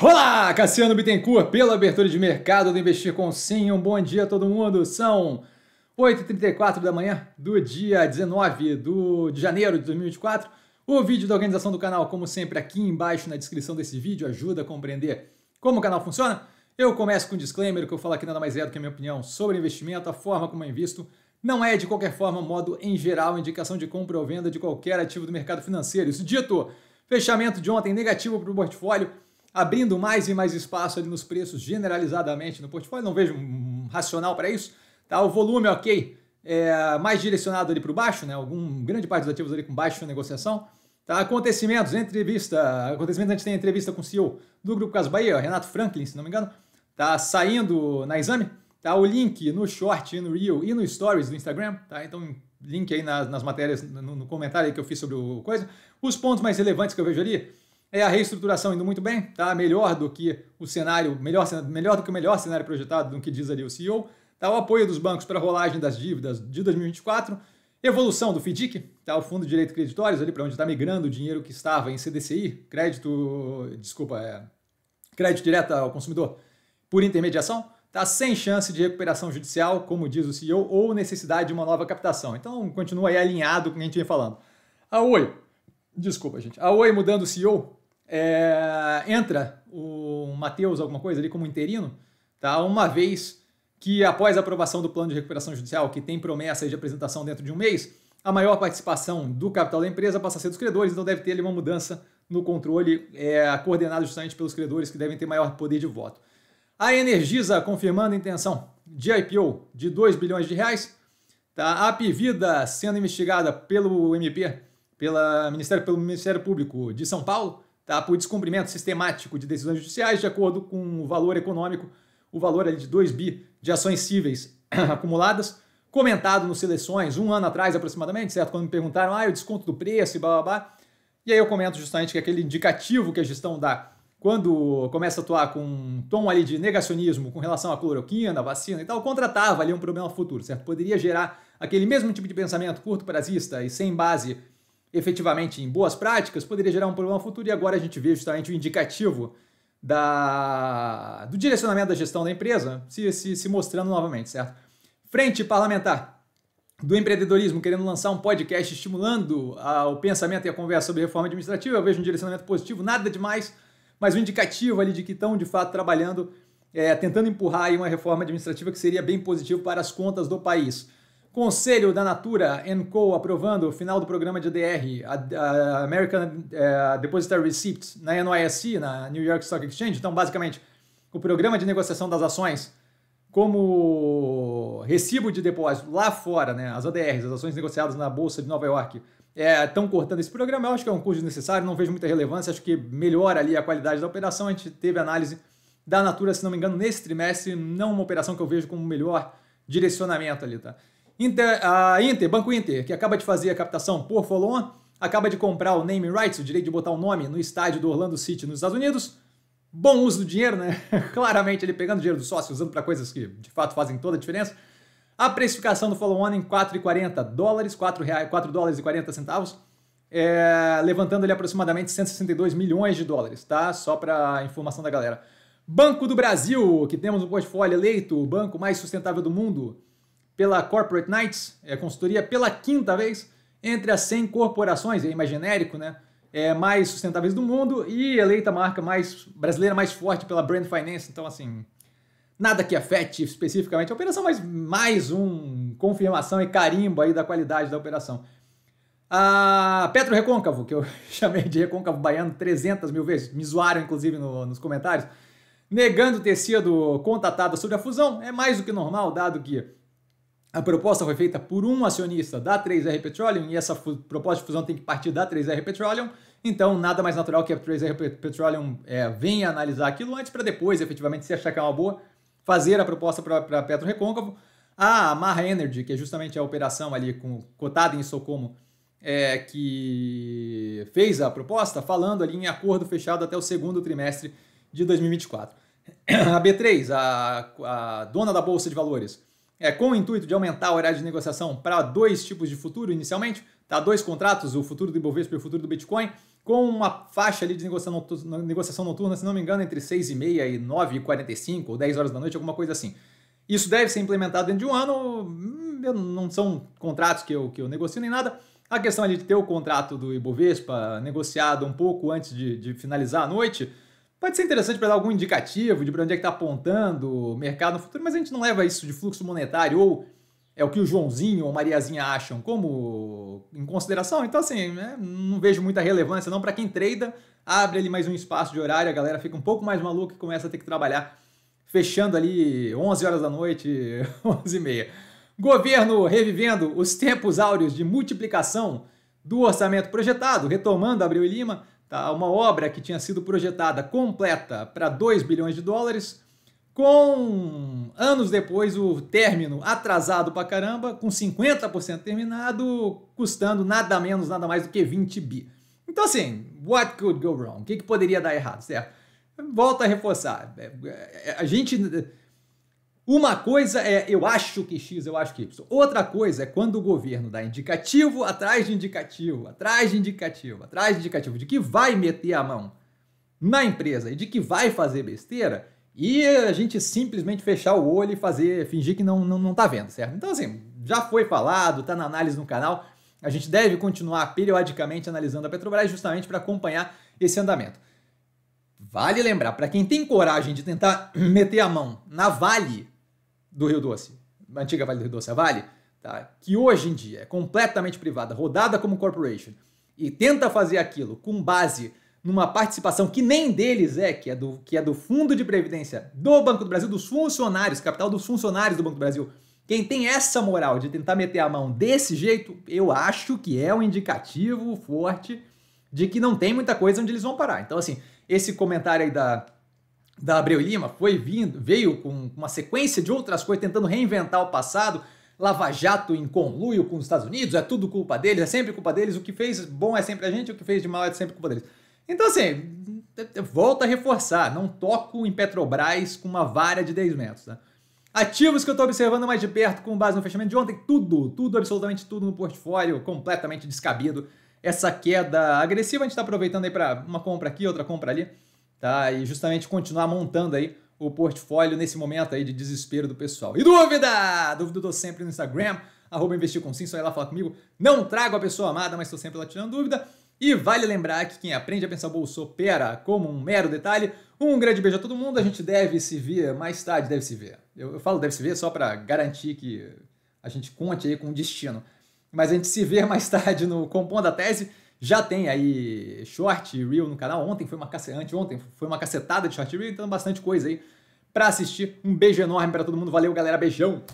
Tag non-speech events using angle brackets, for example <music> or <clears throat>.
Olá, Cassiano Bittencourt, pela abertura de mercado do Investir com Sim. Um bom dia a todo mundo. São 8h34 da manhã do dia 19 do, de janeiro de 2024. O vídeo da organização do canal, como sempre, aqui embaixo na descrição desse vídeo, ajuda a compreender como o canal funciona. Eu começo com um disclaimer, que eu falo aqui nada mais é do que a minha opinião sobre investimento, a forma como eu invisto. Não é, de qualquer forma, modo em geral, indicação de compra ou venda de qualquer ativo do mercado financeiro. Isso dito, fechamento de ontem negativo para o portfólio abrindo mais e mais espaço ali nos preços generalizadamente no portfólio. Não vejo um racional para isso. Tá? O volume, ok, é mais direcionado ali para o baixo, né? Algum grande parte dos ativos ali com baixa negociação. Tá? Acontecimentos, entrevista. Acontecimentos, a gente tem entrevista com o CEO do Grupo Caso Bahia, Renato Franklin, se não me engano. Tá saindo na exame. Tá o link no short, no reel e no stories do Instagram. Tá? Então, link aí nas, nas matérias, no, no comentário que eu fiz sobre o coisa. Os pontos mais relevantes que eu vejo ali é a reestruturação indo muito bem, tá? Melhor do que o cenário, melhor, melhor do que o melhor cenário projetado do que diz ali o CEO, tá? O apoio dos bancos para a rolagem das dívidas de 2024, evolução do FDIC, tá? O Fundo de Direito Creditórios ali para onde está migrando o dinheiro que estava em CDCI, crédito, desculpa, é, crédito direto ao consumidor por intermediação, tá? Sem chance de recuperação judicial, como diz o CEO, ou necessidade de uma nova captação. Então continua aí alinhado com o que a gente vem falando. A Oi, desculpa gente, a Oi mudando o CEO é, entra o Matheus, alguma coisa ali, como interino, tá? uma vez que, após a aprovação do plano de recuperação judicial, que tem promessa de apresentação dentro de um mês, a maior participação do capital da empresa passa a ser dos credores, então deve ter ali uma mudança no controle é, coordenado justamente pelos credores que devem ter maior poder de voto. A Energisa confirmando a intenção de IPO de 2 bilhões de reais. Tá? A Pivida sendo investigada pelo MP, pela Ministério, pelo Ministério Público de São Paulo tá? por descumprimento sistemático de decisões judiciais de acordo com o valor econômico, o valor ali de 2 bi de ações cíveis <clears throat> acumuladas, comentado nos seleções um ano atrás aproximadamente, certo? Quando me perguntaram, ah, o desconto do preço e blá blá blá. E aí eu comento justamente que aquele indicativo que a gestão dá quando começa a atuar com um tom ali de negacionismo com relação à cloroquina, vacina e tal, contratava ali um problema futuro, certo? Poderia gerar aquele mesmo tipo de pensamento curto prazista e sem base efetivamente em boas práticas, poderia gerar um problema futuro e agora a gente vê justamente o indicativo da, do direcionamento da gestão da empresa se, se, se mostrando novamente, certo? Frente parlamentar do empreendedorismo querendo lançar um podcast estimulando o pensamento e a conversa sobre reforma administrativa, eu vejo um direcionamento positivo, nada demais, mas um indicativo ali de que estão de fato trabalhando, é, tentando empurrar aí uma reforma administrativa que seria bem positivo para as contas do país. Conselho da Natura Co. aprovando o final do programa de ADR, a, American é, Depositary Receipts, na NYSE, na New York Stock Exchange. Então, basicamente, o programa de negociação das ações como recibo de depósito lá fora, né, as ADRs, as ações negociadas na Bolsa de Nova York, estão é, cortando esse programa. Eu acho que é um custo necessário, não vejo muita relevância, acho que melhora ali a qualidade da operação. A gente teve análise da Natura, se não me engano, nesse trimestre, não uma operação que eu vejo como melhor direcionamento ali, tá? Inter, a Inter, Banco Inter, que acaba de fazer a captação por follow-on, acaba de comprar o name rights, o direito de botar o nome no estádio do Orlando City nos Estados Unidos. Bom uso do dinheiro, né? <laughs> Claramente ele pegando dinheiro do sócio, usando para coisas que de fato fazem toda a diferença. A precificação do follow-on em 4,40 dólares, 4, reais, 4 dólares e 40 centavos, é, levantando ele aproximadamente 162 milhões de dólares, tá? Só para informação da galera. Banco do Brasil, que temos um portfólio eleito o banco mais sustentável do mundo, pela Corporate Knights, é, consultoria pela quinta vez, entre as 100 corporações, é mais genérico, né? É, mais sustentáveis do mundo e eleita marca mais brasileira mais forte pela Brand Finance. Então, assim, nada que afete especificamente a operação, mas mais um confirmação e carimbo aí da qualidade da operação. A Petro Recôncavo, que eu <laughs> chamei de Recôncavo Baiano 300 mil vezes, me zoaram inclusive no, nos comentários, negando ter sido contatada sobre a fusão, é mais do que normal, dado que a proposta foi feita por um acionista da 3R Petroleum e essa proposta de fusão tem que partir da 3R Petroleum. Então, nada mais natural que a 3R Petroleum é, venha analisar aquilo antes para depois, efetivamente, se achar que é uma boa, fazer a proposta para Petro Recôncavo. A Marra Energy, que é justamente a operação ali com, cotada em Socomo, é, que fez a proposta, falando ali em acordo fechado até o segundo trimestre de 2024. <clears throat> A B3, a, a dona da Bolsa de Valores, é, com o intuito de aumentar o horário de negociação para dois tipos de futuro inicialmente, tá? dois contratos, o futuro do Ibovespa e o futuro do Bitcoin, com uma faixa ali de negociação noturna, se não me engano, entre 6 e meia e 9 e 45 ou 10 horas da noite, alguma coisa assim. Isso deve ser implementado dentro de um ano, hum, não são contratos que eu, que eu negocio nem nada. A questão ali de ter o contrato do Ibovespa negociado um pouco antes de, de finalizar a noite, Pode ser interessante para dar algum indicativo de para onde é que está apontando o mercado no futuro, mas a gente não leva isso de fluxo monetário ou é o que o Joãozinho ou Mariazinha acham como em consideração. Então, assim, né, não vejo muita relevância não para quem treina Abre ali mais um espaço de horário, a galera fica um pouco mais maluca e começa a ter que trabalhar fechando ali 11 horas da noite, 11 <laughs> e meia. Governo revivendo os tempos áureos de multiplicação do orçamento projetado, retomando Abril e Lima, tá? uma obra que tinha sido projetada completa para 2 bilhões de dólares, com anos depois o término atrasado para caramba, com 50% terminado, custando nada menos, nada mais do que 20 bi. Então, assim, what could go wrong? O que, que poderia dar errado, certo? Volto a reforçar. É, é, a gente uma coisa é eu acho que X, eu acho que Y. Outra coisa é quando o governo dá indicativo atrás de indicativo, atrás de indicativo, atrás de indicativo, de que vai meter a mão na empresa e de que vai fazer besteira e a gente simplesmente fechar o olho e fazer, fingir que não, não, não tá vendo, certo? Então, assim, já foi falado, tá na análise no canal. A gente deve continuar periodicamente analisando a Petrobras justamente para acompanhar esse andamento. Vale lembrar, para quem tem coragem de tentar <clears throat> meter a mão na Vale, do Rio Doce, antiga Vale do Rio Doce, a Vale, tá? que hoje em dia é completamente privada, rodada como corporation, e tenta fazer aquilo com base numa participação que nem deles é, que é do, que é do Fundo de Previdência do Banco do Brasil, dos funcionários, capital dos funcionários do Banco do Brasil. Quem tem essa moral de tentar meter a mão desse jeito, eu acho que é um indicativo forte de que não tem muita coisa onde eles vão parar. Então, assim, esse comentário aí da, da Abreu Lima foi vindo, veio com uma sequência de outras coisas tentando reinventar o passado, Lava Jato em conluio com os Estados Unidos, é tudo culpa deles, é sempre culpa deles, o que fez bom é sempre a gente, o que fez de mal é sempre culpa deles. Então, assim, volta a reforçar, não toco em Petrobras com uma vara de 10 metros. Né? Ativos que eu estou observando mais de perto com base no fechamento de ontem, tudo, tudo, absolutamente tudo no portfólio, completamente descabido. Essa queda agressiva a gente está aproveitando aí para uma compra aqui, outra compra ali tá? E justamente continuar montando aí o portfólio nesse momento aí de desespero do pessoal. E dúvida? Dúvida eu dou sempre no Instagram, arroba investir com sim, só ir lá falar comigo. Não trago a pessoa amada, mas estou sempre lá tirando dúvida. E vale lembrar que quem aprende a pensar bolso opera como um mero detalhe. Um grande beijo a todo mundo, a gente deve se ver mais tarde, deve se ver. Eu, eu falo deve se ver só para garantir que a gente conte aí com o destino. Mas a gente se vê mais tarde no Compondo da Tese. Já tem aí short reel no canal. Ontem foi uma cacete, ontem foi uma cacetada de short e reel, então é bastante coisa aí para assistir. Um beijo enorme para todo mundo. Valeu, galera. Beijão.